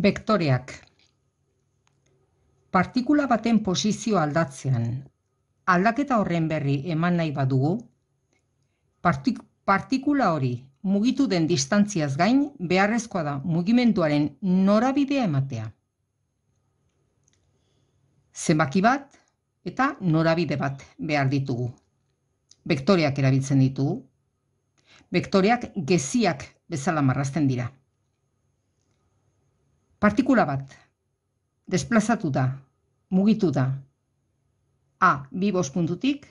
Bektoreak. Partikula baten posizio aldatzean, aldaketa horren berri eman nahi badugu, partikula hori mugitu den distantziaz gain beharrezkoa da mugimenduaren norabidea ematea. Zenbaki bat eta norabide bat behar ditugu. Bektoreak erabiltzen ditugu. Bektoreak geziak bezala marrasten dira. Partikula bat, desplazatu da, mugitu da. A, bi bost puntutik,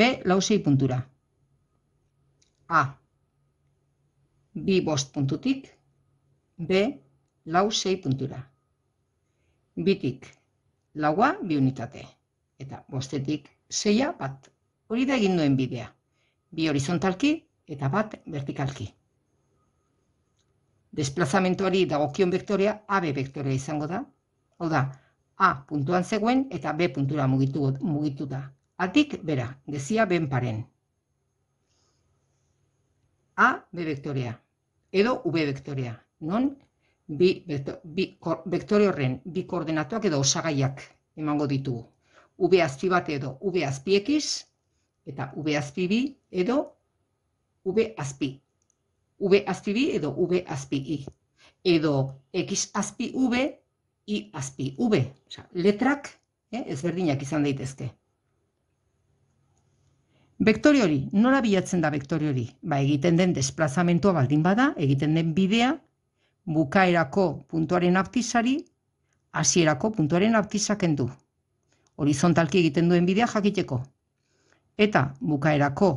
B, lau zei puntura. A, bi bost puntutik, B, lau zei puntura. Bitik, laua, bi unitate. Eta bostetik, zeia bat. Hori da egin duen bidea. Bi horizontalki eta bat vertikalki. Desplazamentuari hori dagokion bektorea AB vektorea izango da. Hau da, A puntuan zegoen eta B puntura mugitu, mugitu da. Atik, bera, gezia ben paren. A, B bektorea. Edo, V bektorea. Non, bi, bi kor, bektore horren, bi koordenatuak edo osagaiak emango ditugu. V azpi bat edo V azpiekiz, eta V azpi bi edo V azpi V azpi bi edo V azpi I. Edo X azpi V, I azpi V. Osa, letrak eh, ezberdinak izan daitezke. Bektori hori, nola bilatzen da bektori hori? Ba, egiten den desplazamentua baldin bada, egiten den bidea, bukaerako puntuaren aptisari, hasierako puntuaren aptisaken du. Horizontalki egiten duen bidea jakiteko. Eta bukaerako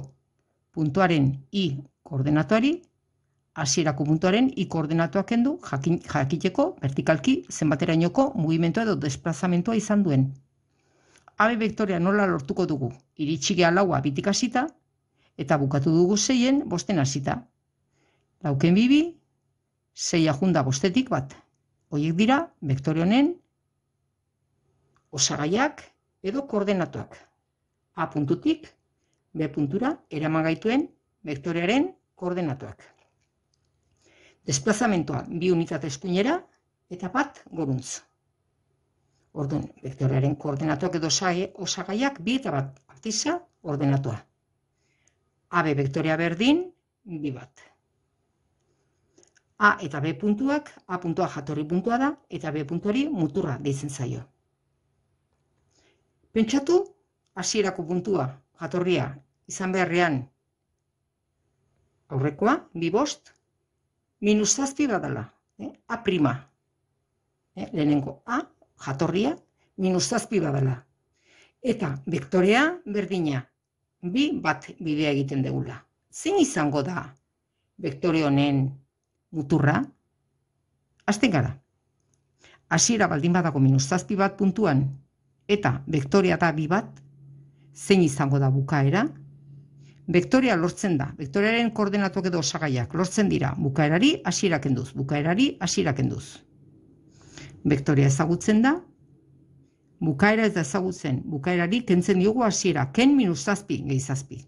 puntuaren i koordenatuari, hasierako puntuaren i koordinatuak kendu jakin jakiteko vertikalki zenbaterainoko mugimendua edo desplazamentua izan duen. A vektorea nola lortuko dugu? Iritsi gea laua bitik hasita eta bukatu dugu 6 bosten 5 hasita. Lauken bibi 6 junda 5 bat. Hoiek dira vektore honen osagaiak edo koordinatuak. A puntutik B puntura eramagaituen vektorearen koordinatuak desplazamentoa bi unitate eskuinera eta bat goruntz. Orduan, vektorearen koordenatuak edo sai osagaiak bi eta bat artisa ordenatua. AB vektorea berdin bi bat. A eta B puntuak A puntua jatorri puntua da eta B puntuari muturra deitzen zaio. Pentsatu hasierako puntua jatorria izan beharrean aurrekoa bi bost minus zazpi badala, eh? A prima, eh? lehenengo A, jatorria, minus zazpi badala. Eta vektorea berdina, bi bat bidea egiten degula. Zein izango da vektore honen muturra? Azten gara. Asiera baldin badago minus zazpi bat puntuan, eta vektorea da bi bat, zein izango da Bukaera? Bektoria lortzen da, vektorearen koordenatuak edo osagaiak lortzen dira, bukaerari hasierak enduz, bukaerari hasierak enduz. Bektorea ezagutzen da, bukaera ez da ezagutzen, bukaerari kentzen diogu hasiera, ken minus zazpi, gehi zazpi.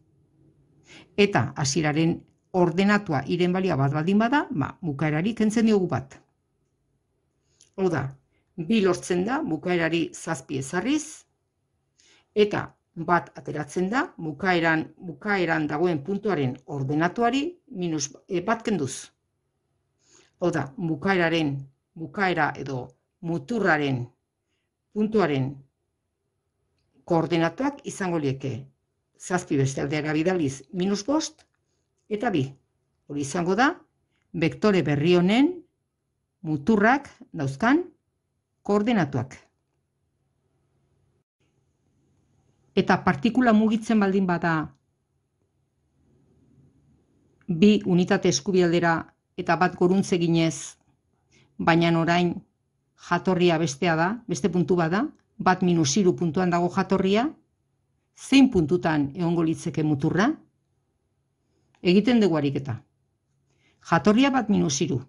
Eta hasieraren ordenatua iren balia bat bada, ba, bukaerari kentzen diogu bat. Hau da, bi lortzen da, bukaerari zazpi ezarriz, eta bat ateratzen da, bukaeran, bukaeran dagoen puntuaren ordenatuari, minus e, bat kenduz. Oda, bukaeraren, bukaera edo muturraren puntuaren koordenatuak izango lieke. Zazpi beste aldera bidaliz, minus bost, eta bi. Hori izango da, vektore berri honen muturrak dauzkan koordenatuak. eta partikula mugitzen baldin bada bi unitate eskubialdera eta bat goruntze ginez, baina orain jatorria bestea da, beste puntu bada, bat minus iru puntuan dago jatorria, zein puntutan egon golitzeke muturra, egiten dugu ariketa. Jatorria bat minus iru,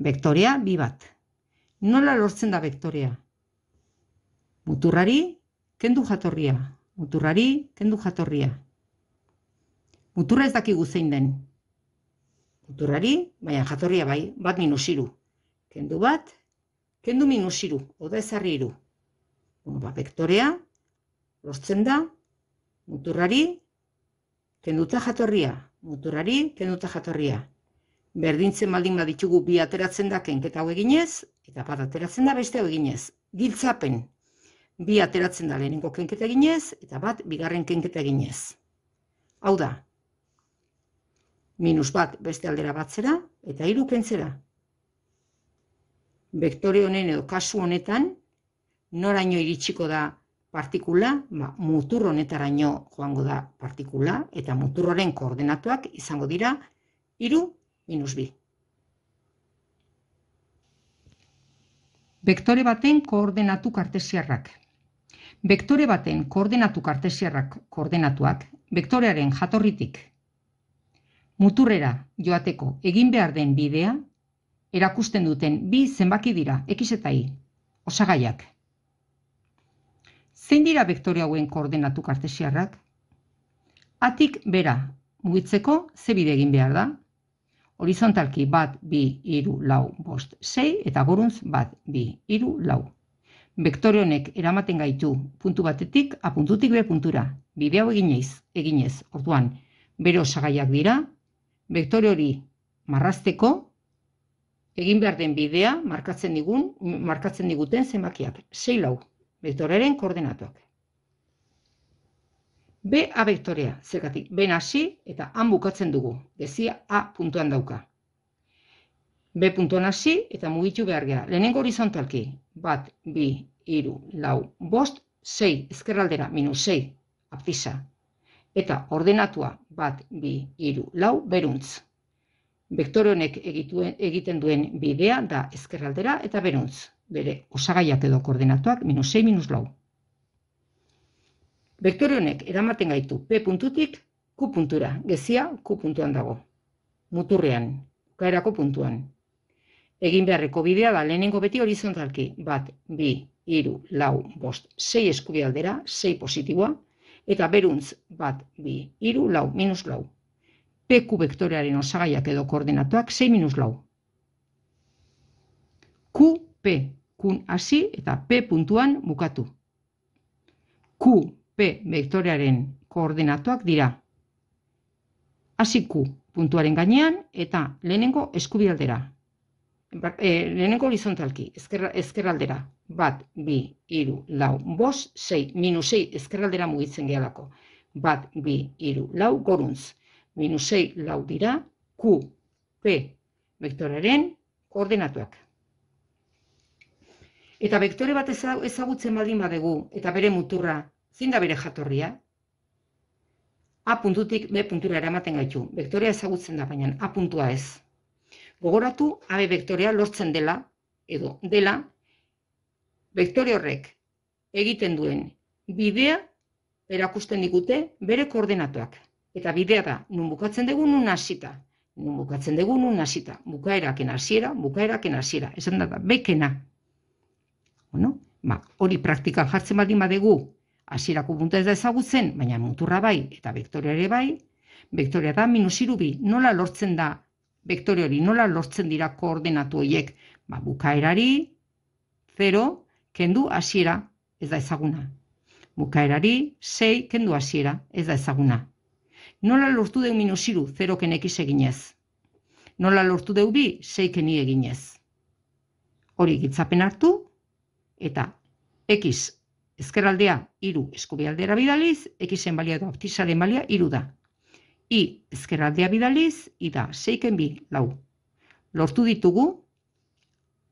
bektorea bi bat. Nola lortzen da bektorea? Muturrari, kendu jatorria. Muturrari, kendu jatorria. Muturra ez dakigu zein den. Muturrari, baina jatorria bai, bat minus Kendu bat, kendu minus oda ezarri iru. Bueno, ba, vektorea, lortzen da, muturrari, kenduta jatorria. Muturrari, kenduta jatorria. Berdintzen baldin baditugu bi ateratzen da kenketa hau eginez, eta bat ateratzen da beste hau eginez. Giltzapen, bi ateratzen da lehenengo kenketa ginez, eta bat, bigarren kenketa ginez. Hau da, minus bat beste aldera batzera eta iru kentzera. Bektore honen edo kasu honetan, noraino iritsiko da partikula, ba, mutur honetaraino joango da partikula, eta muturroren koordenatuak izango dira, iru minus bi. Bektore baten koordenatu kartesiarrak. Bektore baten koordenatu kartesiarrak koordenatuak, bektorearen jatorritik muturrera joateko egin behar den bidea, erakusten duten bi zenbaki dira, x eta i, osagaiak. Zein dira bektore hauen koordenatu kartesiarrak? Atik bera mugitzeko ze bide egin behar da? Horizontalki bat, bi, iru, lau, bost, sei, eta goruntz bat, bi, iru, lau, Bektore honek eramaten gaitu, puntu batetik, a puntutik be puntura. Bidea eginez, eginez, orduan, bero osagaiak dira, bektore hori marrazteko, egin behar den bidea, markatzen digun, markatzen diguten zenbakiak. 6 lau, koordinatuak. koordenatuak. B A bektorea, zergatik, B hasi eta han bukatzen dugu, gezia A puntuan dauka. B puntuan hasi eta mugitu behar geha. Lehenengo horizontalki, bat, bi, iru, lau, bost, sei, ezkerraldera, minus sei, aptisa. Eta ordenatua, bat, bi, iru, lau, beruntz. Bektore honek egiten duen bidea da ezkerraldera eta beruntz. Bere osagaiak edo koordenatuak, minus sei, minus lau. Bektore honek eramaten gaitu P puntutik Q puntura, gezia Q puntuan dago. Muturrean, kaerako puntuan, egin beharreko bidea da lehenengo beti horizontalki, bat, bi, iru, lau, bost, sei eskubi aldera, sei positiboa, eta beruntz, bat, bi, iru, lau, minus lau. PQ vektorearen osagaiak edo koordinatuak, sei minus lau. Q, P, kun hasi eta P puntuan bukatu. Q, P vektorearen koordinatuak dira. Hasi Q puntuaren gainean eta lehenengo eskubialdera. aldera e, lehenengo horizontalki, ezkerra, ezkerraldera, bat, bi, iru, lau, bos, sei, minus sei, ezkerraldera mugitzen gehalako. Bat, bi, iru, lau, goruntz, minus sei, lau dira, Q, P, vektoraren koordinatuak. Eta vektore bat ezagutzen baldin badegu, eta bere muturra, zin da bere jatorria, A puntutik B puntura eramaten gaitu. Vektorea ezagutzen da, baina A puntua ez gogoratu abe vektorea lortzen dela, edo dela, vektore horrek egiten duen bidea erakusten digute bere koordenatuak. Eta bidea da, nun bukatzen dugu nun hasita. Nun bukatzen dugu nun hasita. Bukaeraken hasiera, bukaeraken hasiera. Esan da da, bekena. Bueno, ba, hori praktikan jartzen baldin badegu, hasierako punta ez da ezagutzen, baina muturra bai, eta vektorea ere bai, vektorea da minus irubi, nola lortzen da Bektore hori nola lortzen dira koordenatu horiek? Ba, bukaerari, 0, kendu hasiera ez da ezaguna. Bukaerari, 6, kendu hasiera ez da ezaguna. Nola lortu deu minus 0-ken x eginez? Nola lortu deu bi, 6 keni eginez? Hori gitzapen hartu, eta x ezkeraldea iru eskubialdera bidaliz, x-en balia eta optisaren balia iru da i ezkerraldea bidaliz, ida da, seiken bi, lau. Lortu ditugu,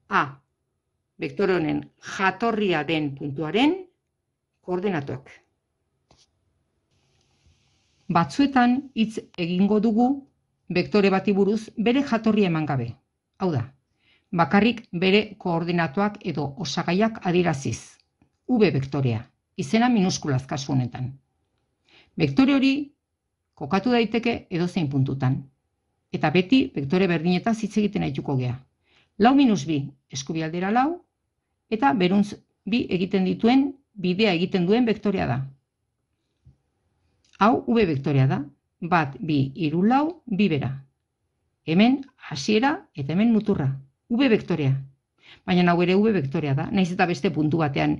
a, vektore honen jatorria den puntuaren koordenatuak. Batzuetan, hitz egingo dugu, vektore bati buruz, bere jatorria eman gabe. Hau da, bakarrik bere koordenatuak edo osagaiak adiraziz. V vektorea, izena minuskulaz kasu honetan. Vektore hori, kokatu daiteke edozein puntutan. Eta beti, vektore berdineta hitz egiten haituko gea. Lau minus bi, eskubialdera lau, eta beruntz bi egiten dituen, bidea egiten duen vektorea da. Hau, ube vektorea da, bat bi iru lau, bi bera. Hemen, hasiera, eta hemen muturra. Ube vektorea. Baina, hau ere, ube vektorea da, Naiz eta beste puntu batean,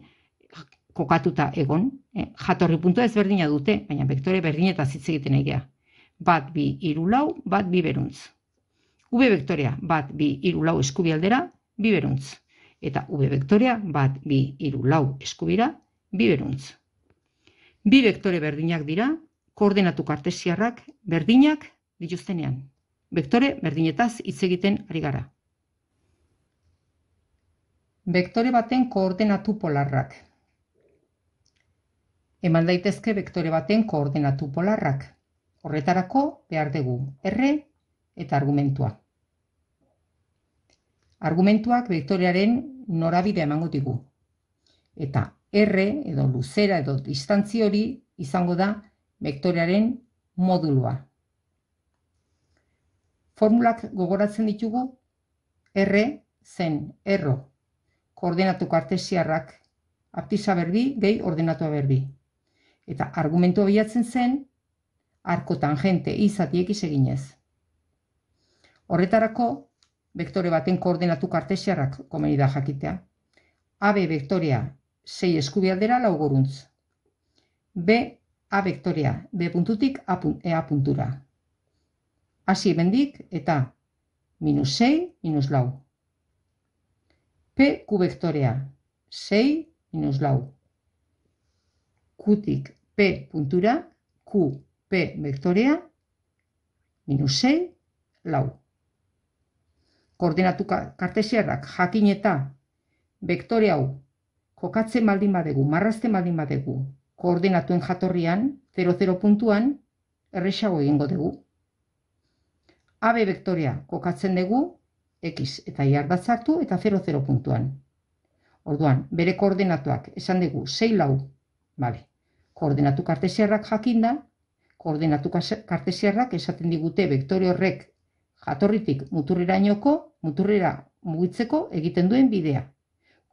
kokatuta egon, eh? jatorri puntua ez berdina dute, baina bektore berdina eta egiten egea. Bat bi irulau, bat bi beruntz. V bektorea bat bi irulau eskubialdera, bi beruntz. Eta V bektorea bat bi irulau eskubira, bi beruntz. Bi vektore berdinak dira, koordenatu kartesiarrak berdinak dituztenean. Bektore berdinetaz hitz egiten ari gara. Bektore baten koordenatu polarrak eman daitezke bektore baten koordinatu polarrak. Horretarako behar dugu R eta argumentua. Argumentuak bektorearen norabide emango digu. Eta R edo luzera edo distantzi hori izango da bektorearen modulua. Formulak gogoratzen ditugu R zen erro koordenatuko artesiarrak aptisa berbi, gehi ordenatu berdi. Eta argumentu bilatzen zen, arko tangente izatiek izeginez. Horretarako, vektore baten koordenatu kartesiarrak komeni da jakitea. AB vektorea 6 eskubialdera laugoruntz. B A vektorea B puntutik A, e puntura. Asi ebendik eta minus 6, minus lau. P Q vektorea 6, minus lau. Qtik P puntura, Q, P vektorea, minus 6, lau. Koordinatu kartesiarrak jakin eta vektore hau kokatzen baldin badegu, marrazten baldin badegu, koordinatuen jatorrian, 0,0 puntuan, erresago egingo dugu. AB vektorea kokatzen dugu, X eta Y ardatzatu eta 0,0 puntuan. Orduan, bere koordinatuak esan dugu, 6 lau, bale, koordinatu kartesierrak jakinda, koordinatu kartesierrak esaten digute bektore horrek jatorritik muturrera inoko, muturrera mugitzeko egiten duen bidea.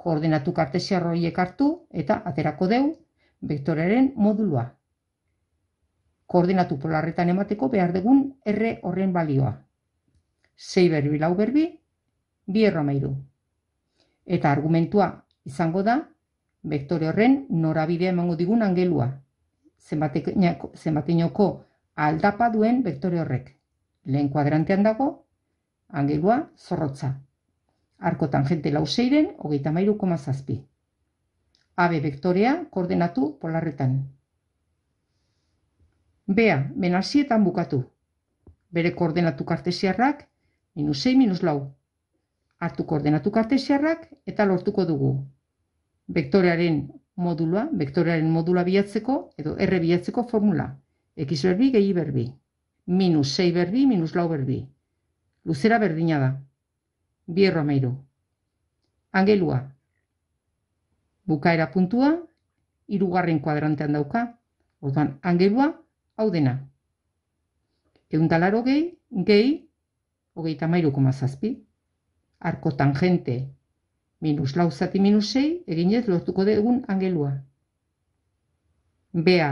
Koordinatu kartesiar horiek hartu eta aterako deu vektorearen modulua. Koordinatu polarretan emateko behar dugun erre horren balioa. Sei berbi lau berbi, bi Eta argumentua izango da, vektore horren norabidea emango digun angelua, zenbatinoko aldapa duen vektore horrek. Lehen kuadrantean dago, angelua zorrotza. Arko tangente lauseiren, hogeita mairu zazpi. AB bektorea koordenatu polarretan. Bea, menazietan bukatu. Bere koordenatu kartesiarrak, minus 6, minus lau. Artu koordenatu kartesiarrak eta lortuko dugu vektorearen modula, vektorearen modula bilatzeko, edo R bilatzeko formula. X berbi, gehi berbi. Minus 6 berbi, minus lau berbi. Luzera berdina da. Bi erro Angelua. Bukaera puntua, irugarren kuadrantean dauka. Orduan, angelua, hau dena. Euntalaro gehi, gehi, hogeita mairu koma Arko tangente, minus lau zati minus sei, eginez lortuko dugun angelua. Bea,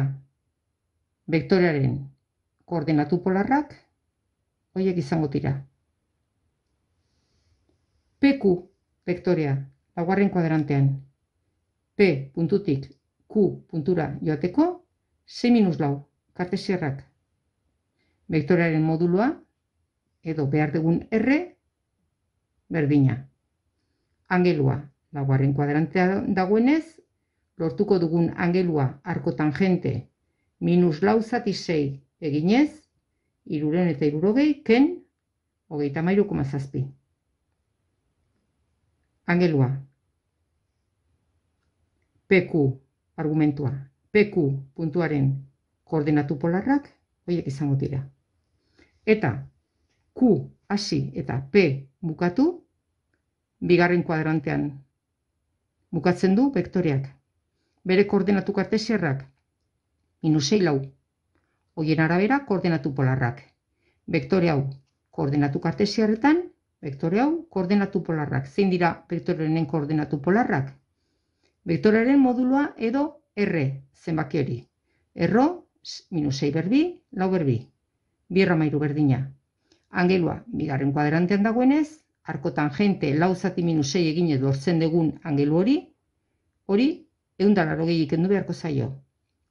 vektorearen koordinatu polarrak, hoiek izango dira. PQ vektorea, laugarren kuadrantean. P puntutik Q puntura joateko, se minus lau, kartesierrak. Vektorearen modulua, edo behar dugun R, berdina angelua. Laugarren kuadrantzea dagoenez, lortuko dugun angelua arko tangente minus lau zati sei eginez, iruren eta irurogei, ken, hogeita mairu zazpi. Angelua. PQ argumentua. PQ puntuaren koordinatu polarrak, hoiek izango dira. Eta, Q hasi eta P bukatu, bigarren kuadrantean. Bukatzen du vektoreak. Bere koordenatu kartesierrak. 6 lau. Hoien arabera koordenatu polarrak. Vektore hau, koordenatu kartesiarretan, vektore hau, koordenatu polarrak. Zein dira vektorearen koordenatu polarrak? Vektorearen modulua edo R zenbaki hori. Erro, minusei 6 berbi, lau berbi. Bierra mairu berdina. Angelua, bigarren kuadrantean dagoenez, arko tangente lau minus sei egin edo hortzen degun angelu hori, hori egun da laro beharko zaio.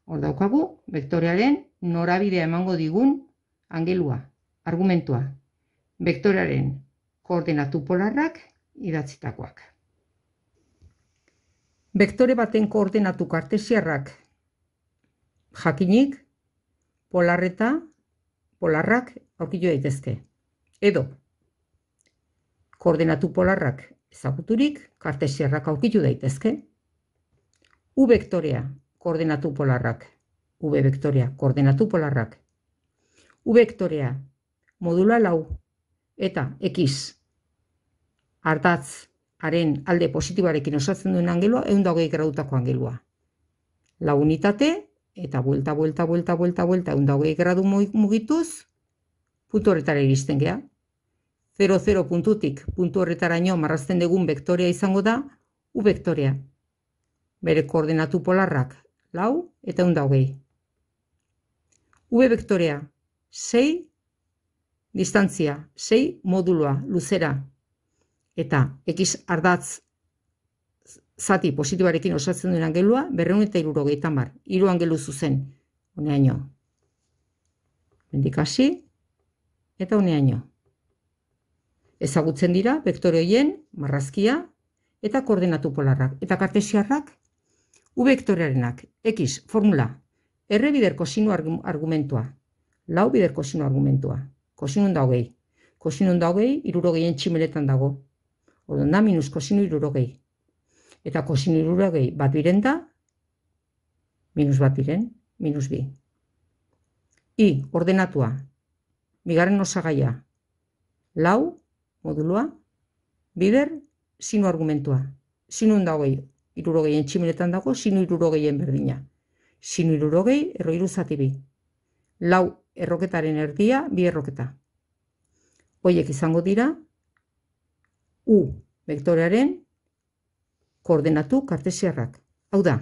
Hor daukagu, vektorearen norabidea emango digun angelua, argumentua. Vektorearen koordenatu polarrak idatzitakoak. Vektore baten koordenatu kartesiarrak jakinik, polarreta, polarrak aurkilo daitezke. Edo, koordenatu polarrak ezaguturik, kartesiarrak aurkitu daitezke. U vektorea, koordenatu polarrak. U vektorea, koordenatu polarrak. U vektorea, modula lau, eta x. Artatz, haren alde positibarekin osatzen duen angelua, egun dagoi gradutako angelua. La unitate, eta buelta, buelta, buelta, buelta, buelta, egun dagoi gradu mugituz, puntu horretara iristen gea. 00 puntutik puntu horretaraino marrazten degun vektorea izango da, u vektorea. Bere koordinatu polarrak, lau eta unda hogei. U vektorea, 6 distantzia, 6 modulua, luzera, eta x ardatz zati positibarekin osatzen duen angelua, berreun eta iruro gehietan bar, iru angelu zuzen, honeaino. Bendikasi, eta honeaino. Ezagutzen dira vektore horien, marrazkia eta koordenatu polarrak. Eta kartesiarrak u vektorearenak x formula erre bider kosinu argumentua. Lau bider kosinu argumentua. kosinu da hogei. kosinu da hogei, irurogeien tximeletan dago. Odo, da, minus kosinu irurogei. Eta kosinu irurogei bat biren da, minus bat biren, minus bi. I, ordenatua. Bigarren osagaia. Lau, modulua, bider sinu argumentua. Sinu dagoi, irurogeien tximiletan dago, sinu irurogeien berdina. Sinu irurogei, erro iruzati bi. Lau erroketaren erdia, bi erroketa. Hoiek izango dira, U vektorearen koordenatu kartesiarrak. Hau da,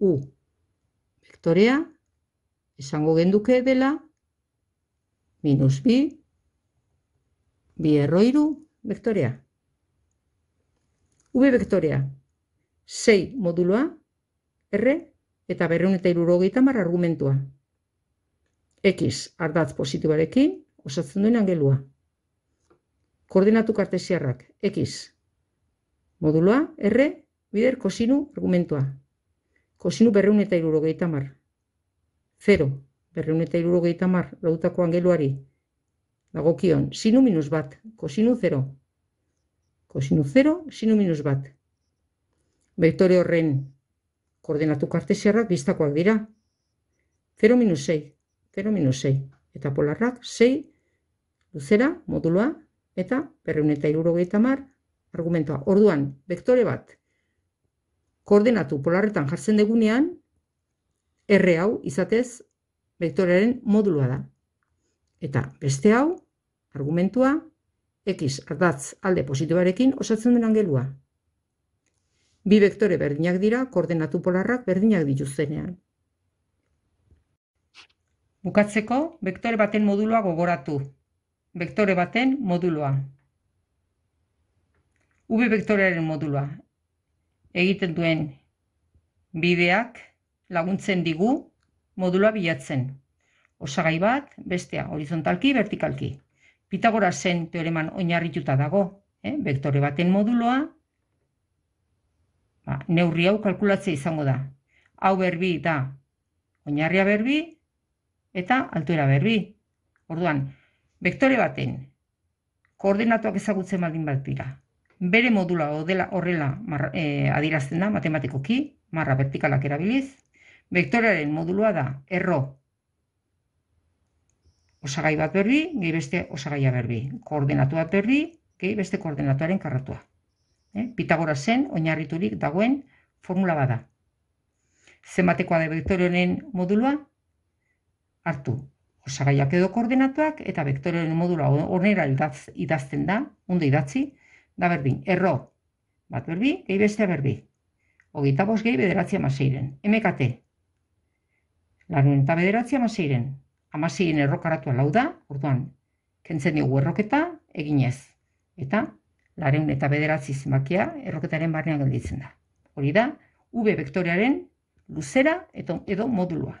U vektorea, izango genduke dela, minus bi, bi erro iru, vektorea. Ubi vektorea, 6 modulua, R, eta berreun eta iruro mar argumentua. X, ardatz pozitibarekin, osatzen duen angelua. Koordinatu kartesiarrak, X, modulua, R, bider, kosinu, argumentua. Kosinu berreun eta iruro mar. 0, berreun eta iruro mar, lautako angeluari, dagokion sinu minus bat, kosinu 0. Kosinu 0, sinu minus bat. Bektore horren koordinatu kartesiarrak biztakoak dira. 0 minus 6, 0 minus 6. Eta polarrak 6 luzera, modulua, eta berreun eta iruro mar, argumentoa. Orduan, bektore bat, koordinatu polarretan jartzen degunean, R hau izatez, bektorearen modulua da. Eta beste hau, argumentua, x ardatz alde pozitibarekin osatzen den angelua. Bi vektore berdinak dira, koordenatu polarrak berdinak dituztenean. Bukatzeko, vektore baten modulua gogoratu. Vektore baten modulua. U vektorearen modulua. Egiten duen bideak laguntzen digu modulua bilatzen osagai bat, bestea horizontalki, vertikalki. Pitagorasen teoreman oinarrituta dago, eh, vektore baten moduloa ba, neurri hau kalkulatzea izango da. Hau berbi da oinarria berbi eta altuera berbi. Orduan, vektore baten koordinatuak ezagutzen baldin bat dira. Bere modula odela, horrela marra, eh, adirazten da, matematikoki, marra vertikalak erabiliz. Vektorearen modulua da, erro, osagai bat berri, gehi beste osagaia berri. Koordenatu bat berri, gehi beste koordenatuaren karratua. Eh, Pitagora zen, oinarriturik dagoen formula bada. Zenbatekoa da honen modulua hartu. Osagaiak edo koordenatuak eta vektorioaren modula onera idazten da, ondo idatzi, da berdin. Erro bat berri, gehi beste berbi. Ogeita bos gehi bederatzia maseiren. MKT. Larrunetan bederatzia maseiren amasien errokaratua lau da, orduan, kentzen dugu erroketa, eginez. Eta, laren eta bederatzi zenbakia erroketaren barnean gelditzen da. Hori da, V vektorearen luzera edo modulua.